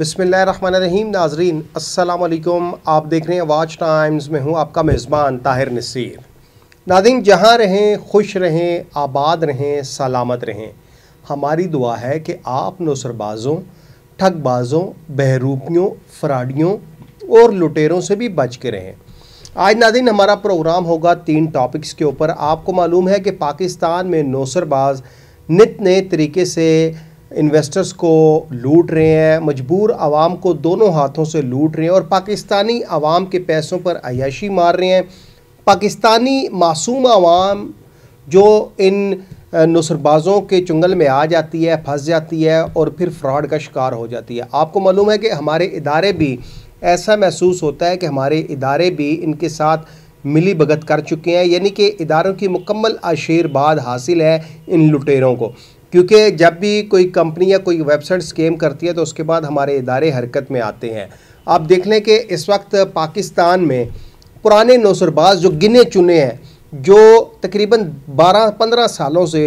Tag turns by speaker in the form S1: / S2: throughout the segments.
S1: बसमिल रहीम नाजरीन वालेकुम आप देख रहे हैं वाच टाइम्स में हूँ आपका मेज़बान ताहिर नसीर नादिन जहाँ रहें खुश रहें आबाद रहें सलामत रहें हमारी दुआ है कि आप नौसरबाज़ों ठगबाज़ों बहरूपियों फ्राडियों और लुटेरों से भी बच के रहें आज नादिन हमारा प्रोग्राम होगा तीन टॉपिक्स के ऊपर आपको मालूम है कि पाकिस्तान में नौसरबाज नित नए तरीके से इन्वेस्टर्स को लूट रहे हैं मजबूर आवाम को दोनों हाथों से लूट रहे हैं और पाकिस्तानी आवाम के पैसों पर अयाशी मार रहे हैं पाकिस्तानी मासूम आवाम जो इन नुसरबाज़ों के चुंगल में आ जाती है फंस जाती है और फिर फ्रॉड का शिकार हो जाती है आपको मालूम है कि हमारे इदारे भी ऐसा महसूस होता है कि हमारे इदारे भी इनके साथ मिली भगत कर चुके हैं यानी कि इदारों की मुकम्मल आशीर्वाद हासिल है इन लुटेरों को क्योंकि जब भी कोई कंपनी या कोई वेबसाइट स्केम करती है तो उसके बाद हमारे इदारे हरकत में आते हैं आप देख लें कि इस वक्त पाकिस्तान में पुराने नौसरबाज जो गिने चुने हैं जो तकरीबन 12-15 सालों से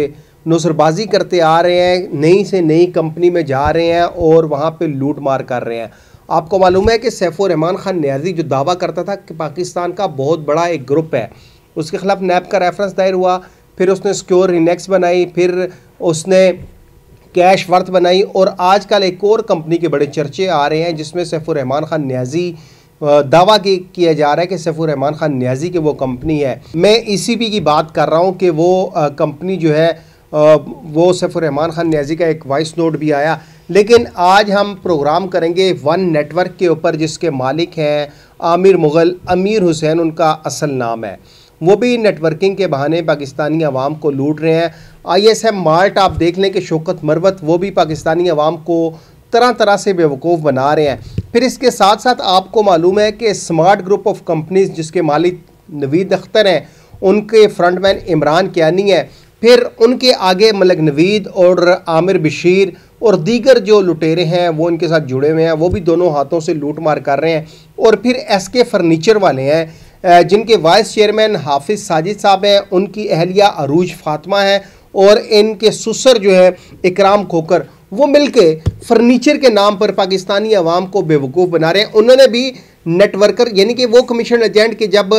S1: नौसरबाजी करते आ रहे हैं नई से नई कंपनी में जा रहे हैं और वहाँ पर लूट मार कर रहे हैं आपको मालूम है कि सैफुर रहमान खान न्याजी जो दावा करता था कि पाकिस्तान का बहुत बड़ा एक ग्रुप है उसके खिलाफ नैप का रेफरेंस दायर हुआ फिर उसने सिक्योर इंडेक्स बनाई फिर उसने कैश वर्थ बनाई और आजकल एक और कंपनी के बड़े चर्चे आ रहे हैं जिसमें सैफुर रहमान खान न्याजी दावा की किया जा रहा है कि सैफुर रहमान खान न्याजी की वो कंपनी है मैं इसी e भी की बात कर रहा हूँ कि वो कंपनी जो है वो सैफुर रहमान खान न्याजी का एक वॉइस नोट भी आया लेकिन आज हम प्रोग्राम करेंगे वन नेटवर्क के ऊपर जिसके मालिक हैं आमिर मुग़ल अमीर हुसैन उनका असल नाम है वो भी नेटवर्किंग के बहाने पाकिस्तानी अवाम को लूट रहे हैं आई एस एम मार्ट आप देख लें कि शोकत मरवत वो भी पाकिस्तानी अवाम को तरह तरह से बेवकूफ़ बना रहे हैं फिर इसके साथ साथ आपको मालूम है कि स्मार्ट ग्रुप ऑफ कंपनीज़ जिसके मालिक नवीद अख्तर हैं उनके फ्रंटमैन इमरान क्यानी है फिर उनके आगे मलिक नवीद और आमिर बशीर और दीगर जो लुटेरे हैं वो इनके साथ जुड़े हुए हैं वो भी दोनों हाथों से लूट मार कर रहे हैं और फिर एस के फर्नीचर वाले हैं जिनके वाइस चेयरमैन हाफिज़ साजिद साहब हैं उनकी अहलिया अरूज फातमा हैं और इनके सुसर जो है इकराम खोकर वो मिलके फर्नीचर के नाम पर पाकिस्तानी अवाम को बेवकूफ़ बना रहे हैं उन्होंने भी नेटवर्कर यानी कि वो कमीशन एजेंट के जब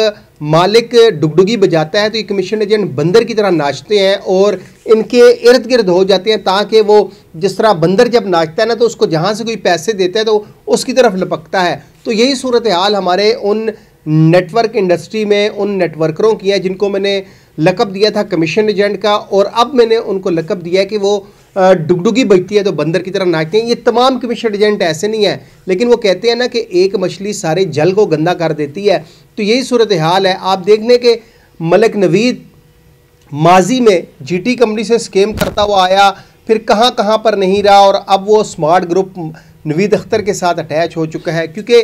S1: मालिक डुगडुगी बजाता है तो ये कमीशन एजेंट बंदर की तरह नाचते हैं और इनके इर्द गिर्द हो जाते हैं ताकि वो जिस तरह बंदर जब नाचता है ना तो उसको जहाँ से कोई पैसे देता है तो उसकी तरफ लपकता है तो यही सूरत हाल हमारे उन नेटवर्क इंडस्ट्री में उन नेटवर्करों की है जिनको मैंने लकब दिया था कमीशन एजेंट का और अब मैंने उनको लकब दिया है कि वो डुगडुगी बजती है तो बंदर की तरह नाचते हैं ये तमाम कमीशन एजेंट ऐसे नहीं है लेकिन वो कहते हैं ना कि एक मछली सारे जल को गंदा कर देती है तो यही सूरत हाल है आप देख लें कि मलक नवीद माजी में जीटी कंपनी से स्केम करता हुआ आया फिर कहाँ कहाँ पर नहीं रहा और अब वो स्मार्ट ग्रुप नवीद अख्तर के साथ अटैच हो चुका है क्योंकि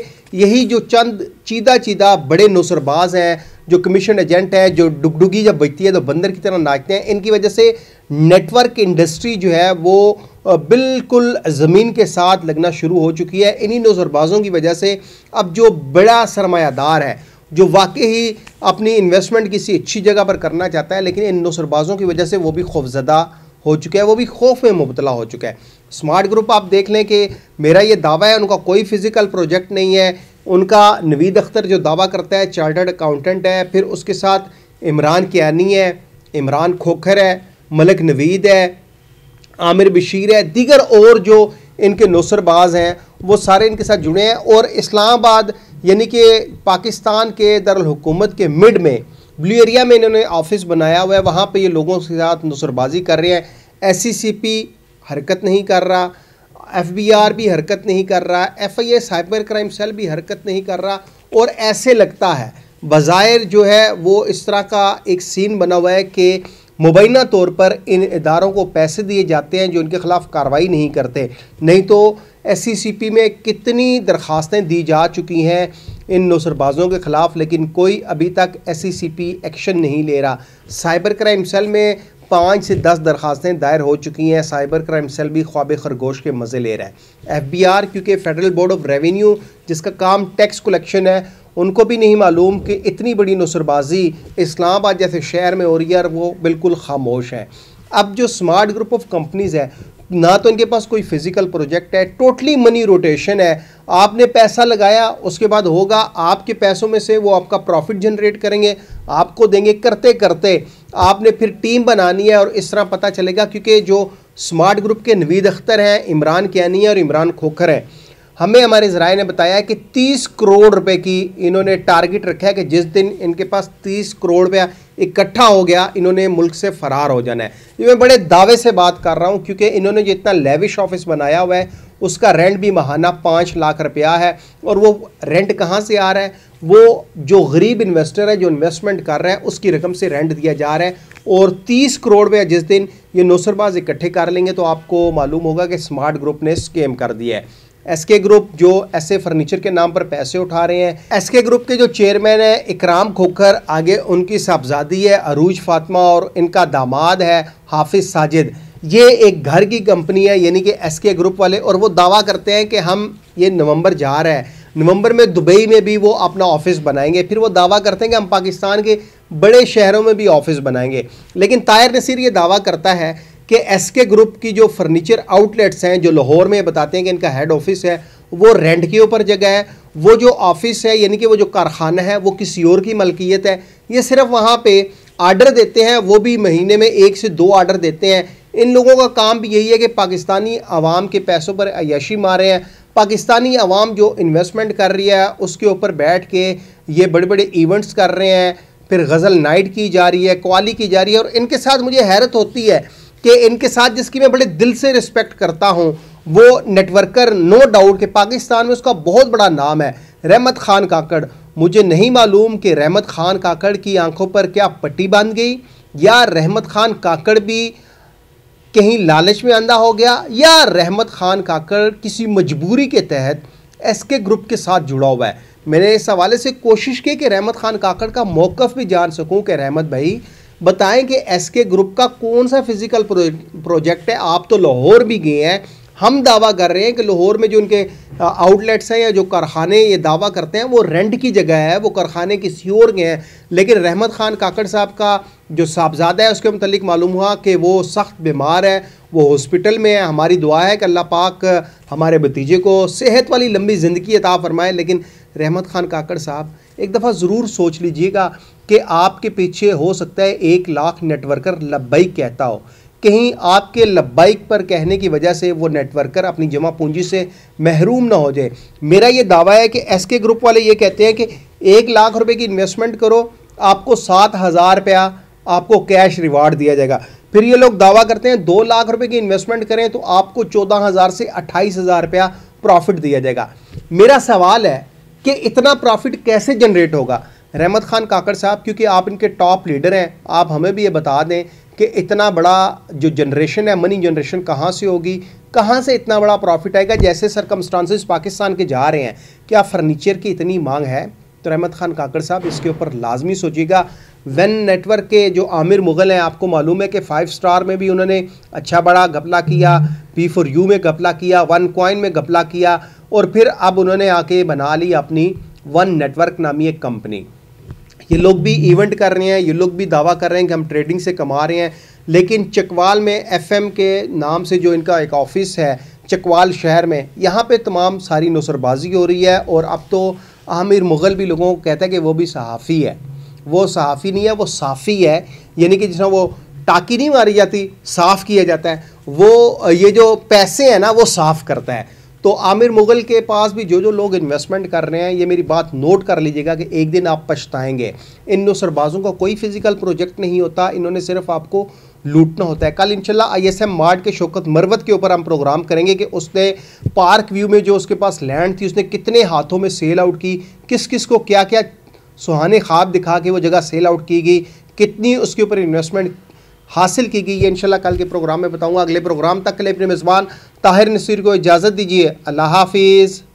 S1: यही जो चंद चीदा चीदा बड़े नौसरबाज हैं जो कमीशन एजेंट हैं जो डुगडुगी जब बजती है तो बंदर की तरह नाचते हैं इनकी वजह से नेटवर्क इंडस्ट्री जो है वो बिल्कुल ज़मीन के साथ लगना शुरू हो चुकी है इन्हीं नौसरबाजों की वजह से अब जो बड़ा सरमायादार है जो वाकई ही अपनी इन्वेस्टमेंट किसी अच्छी जगह पर करना चाहता है लेकिन इन नौसरबाजों की वजह से वो भी खौफजदा हो चुका है वो भी खौफ में मुबतला हो चुका है स्मार्ट ग्रुप आप देख लें कि मेरा ये दावा है उनका कोई फिज़िकल प्रोजेक्ट नहीं है उनका नवीद अख्तर जो दावा करता है चार्टर्ड अकाउंटेंट है फिर उसके साथ इमरान कियानी है इमरान खोखर है मलिक नवीद है आमिर बशीर है दीगर और जो इनके नौसरबाज हैं वो सारे इनके साथ जुड़े हैं और इस्लामाबाद यानी कि पाकिस्तान के दरकूमत के मिड में ब्लू एरिया में इन्होंने ऑफिस बनाया हुआ है वहाँ पे ये लोगों के साथ नुसरबाजी कर रहे हैं एस हरकत नहीं कर रहा एफ भी हरकत नहीं कर रहा F I cyber crime cell भी हरकत नहीं कर रहा और ऐसे लगता है बाज़ाहिर जो है वो इस तरह का एक सीन बना हुआ है कि मुबैना तौर पर इन इदारों को पैसे दिए जाते हैं जो इनके ख़िलाफ़ कार्रवाई नहीं करते नहीं तो एस e में कितनी दरख्वास्तें दी जा चुकी हैं इन नौसरबाजों के ख़िलाफ़ लेकिन कोई अभी तक एस e एक्शन नहीं ले रहा साइबर क्राइम सेल में पाँच से दस दरखास्तें दायर हो चुकी हैं साइबर क्राइम सेल भी ख्वाब खरगोश के मज़े ले रहा है एफ बी आर क्योंकि फेडरल बोर्ड ऑफ रेवेन्यू जिसका काम टैक्स कलेक्शन है उनको भी नहीं मालूम कि इतनी बड़ी नसरबाजी इस्लामाबाद जैसे शहर में हो रही है और वो बिल्कुल खामोश है अब जो स्मार्ट ग्रुप ऑफ कंपनीज़ है ना तो इनके पास कोई फिजिकल प्रोजेक्ट है टोटली मनी रोटेशन है आपने पैसा लगाया उसके बाद होगा आपके पैसों में से वो आपका प्रॉफिट जनरेट करेंगे आपको देंगे करते करते आपने फिर टीम बनानी है और इस तरह पता चलेगा क्योंकि जो स्मार्ट ग्रुप के नवीद अख्तर हैं इमरान कैनी है और इमरान खोखर हैं हमें हमारे जराए ने बताया कि 30 करोड़ रुपए की इन्होंने टारगेट रखा है कि जिस दिन इनके पास 30 करोड़ रुपया इकट्ठा हो गया इन्होंने मुल्क से फरार हो जाना है ये मैं बड़े दावे से बात कर रहा हूँ क्योंकि इन्होंने जो इतना लेविश ऑफिस बनाया हुआ है उसका रेंट भी महाना पाँच लाख रुपया है और वो रेंट कहाँ से आ रहा है वो जो गरीब इन्वेस्टर है जो इन्वेस्टमेंट कर रहा है उसकी रकम से रेंट दिया जा रहा है और 30 करोड़ रुपया जिस दिन ये नौसरबाज इकट्ठे कर लेंगे तो आपको मालूम होगा कि स्मार्ट ग्रुप ने स्केम कर दिया है एस के ग्रुप जो ऐसे फर्नीचर के नाम पर पैसे उठा रहे हैं एस के ग्रुप के जो चेयरमैन हैं इकराम खोखर आगे उनकी साहबजादी है अरूज फातमा और इनका दामाद है हाफिज साजिद ये एक घर की कंपनी है यानी कि एस के ग्रुप वाले और वो दावा करते हैं कि हम ये नवंबर जा रहे हैं नवंबर में दुबई में भी वो अपना ऑफिस बनाएंगे फिर वो दावा करते हैं कि हम पाकिस्तान के बड़े शहरों में भी ऑफिस बनाएंगे लेकिन तायर नसीर ये दावा करता है कि एस के ग्रुप की जो फर्नीचर आउटलेट्स हैं जो लाहौर में बताते हैं कि इनका हेड ऑफिस है वो रेंट के ऊपर जगह है वो जो ऑफिस है यानी कि वो जो कारखाना है वो किसी और की मलकियत है ये सिर्फ वहाँ पे आर्डर देते हैं वो भी महीने में एक से दो आर्डर देते हैं इन लोगों का काम भी यही है कि पाकिस्तानी आवाम के पैसों पर अयाशी मारे हैं पाकिस्तानी आवाम जो इन्वेस्टमेंट कर रही है उसके ऊपर बैठ के ये बड़े बड़े इवेंट्स कर रहे हैं फिर गज़ल नाइट की जा रही है कवाली की जा रही है और इनके साथ मुझे हैरत होती है कि इनके साथ जिसकी मैं बड़े दिल से रिस्पेक्ट करता हूँ वो नेटवर्कर नो डाउट कि पाकिस्तान में उसका बहुत बड़ा नाम है रहमत खान काकड़ मुझे नहीं मालूम कि रहमत खान काकड़ की आंखों पर क्या पट्टी बांध गई या रहमत खान काकड़ भी कहीं लालच में अंधा हो गया या रहमत खान काकड़ किसी मजबूरी के तहत एस के ग्रुप के साथ जुड़ा हुआ है मैंने इस हवाले से कोशिश की कि रहमत खान काकड़ का मौक़ भी जान सकूं कि रहमत भाई बताएं कि एस के ग्रुप का कौन सा फिजिकल प्रोजेक्ट है आप तो लाहौर भी गए हैं हम दावा कर रहे हैं कि लाहौर में जो उनके आउटलेट्स हैं या जो कारखाने ये दावा करते हैं वो रेंट की जगह है वो कारखाने की सियोर गए हैं लेकिन रहमत ख़ान काकड़ साहब का जो साहबजादा है उसके मतलब मालूम हुआ कि वो सख्त बीमार है वो हॉस्पिटल में है हमारी दुआ है कि अल्लाह पाक हमारे भतीजे को सेहत वाली लंबी ज़िंदगी अता फरमाए लेकिन रहमत ख़ान काकड़ साहब एक दफ़ा ज़रूर सोच लीजिएगा कि आपके पीछे हो सकता है एक लाख नेटवर्कर लब्बैक कहता हो कहीं आपके लब्बाइक पर कहने की वजह से वो नेटवर्कर अपनी जमा पूंजी से महरूम ना हो जाए मेरा ये दावा है कि एस के ग्रुप वाले ये कहते हैं कि एक लाख रुपए की इन्वेस्टमेंट करो आपको सात हज़ार रुपया आपको कैश रिवार्ड दिया जाएगा फिर ये लोग दावा करते हैं दो लाख रुपए की इन्वेस्टमेंट करें तो आपको चौदह हज़ार से अट्ठाईस हज़ार रुपया प्रॉफिट दिया जाएगा मेरा सवाल है कि इतना प्रॉफिट कैसे जनरेट होगा रहमत ख़ान काकड़ साहब क्योंकि आप इनके टॉप लीडर हैं आप हमें भी ये बता दें कि इतना बड़ा जो जनरेशन है मनी जनरेशन कहाँ से होगी कहाँ से इतना बड़ा प्रॉफिट आएगा जैसे सरकमस्टांसिस पाकिस्तान के जा रहे हैं क्या फर्नीचर की इतनी मांग है तो रहमत ख़ान काकड़ साहब इसके ऊपर लाजमी सोचिएगा वन नेटवर्क के जो आमिर मुग़ल हैं आपको मालूम है कि फ़ाइव स्टार में भी उन्होंने अच्छा बड़ा घपला किया पी फोर यू में घपला किया वन क्वाइन में घपला किया और फिर अब उन्होंने आके बना ली अपनी वन नेटवर्क नामी एक कंपनी ये लोग भी इवेंट कर रहे हैं ये लोग भी दावा कर रहे हैं कि हम ट्रेडिंग से कमा रहे हैं लेकिन चकवाल में एफएम के नाम से जो इनका एक ऑफिस है चकवाल शहर में यहाँ पे तमाम सारी नसरबाजी हो रही है और अब तो आमिर मुग़ल भी लोगों को कहता है कि वो भी सहाफ़ी है वो सहाफ़ी नहीं है वो साफ़ी है यानी कि जिसमें वो टाकी नहीं मारी जाती साफ़ किया जाता है वो ये जो पैसे हैं ना वो साफ़ करता है तो आमिर मुग़ल के पास भी जो जो लोग इन्वेस्टमेंट कर रहे हैं ये मेरी बात नोट कर लीजिएगा कि एक दिन आप पछताएंगे इन नुसरबाजों का को कोई फिज़िकल प्रोजेक्ट नहीं होता इन्होंने सिर्फ आपको लूटना होता है कल एस आईएसएम मार्ट के शौकत मरवत के ऊपर हम प्रोग्राम करेंगे कि उसने पार्क व्यू में जो उसके पास लैंड थी उसने कितने हाथों में सेल आउट की किस किस को क्या क्या सुहाने ख्वाब दिखा के वो जगह सेल आउट की गई कितनी उसके ऊपर इन्वेस्टमेंट हासिल की गई है इनशाला कल के प्रोग्राम में बताऊँगा अगले प्रोग्राम तक के लिए अपने मेज़बान ताहिर नसीर को इजाज़त दीजिए अल्लाह हाफिज़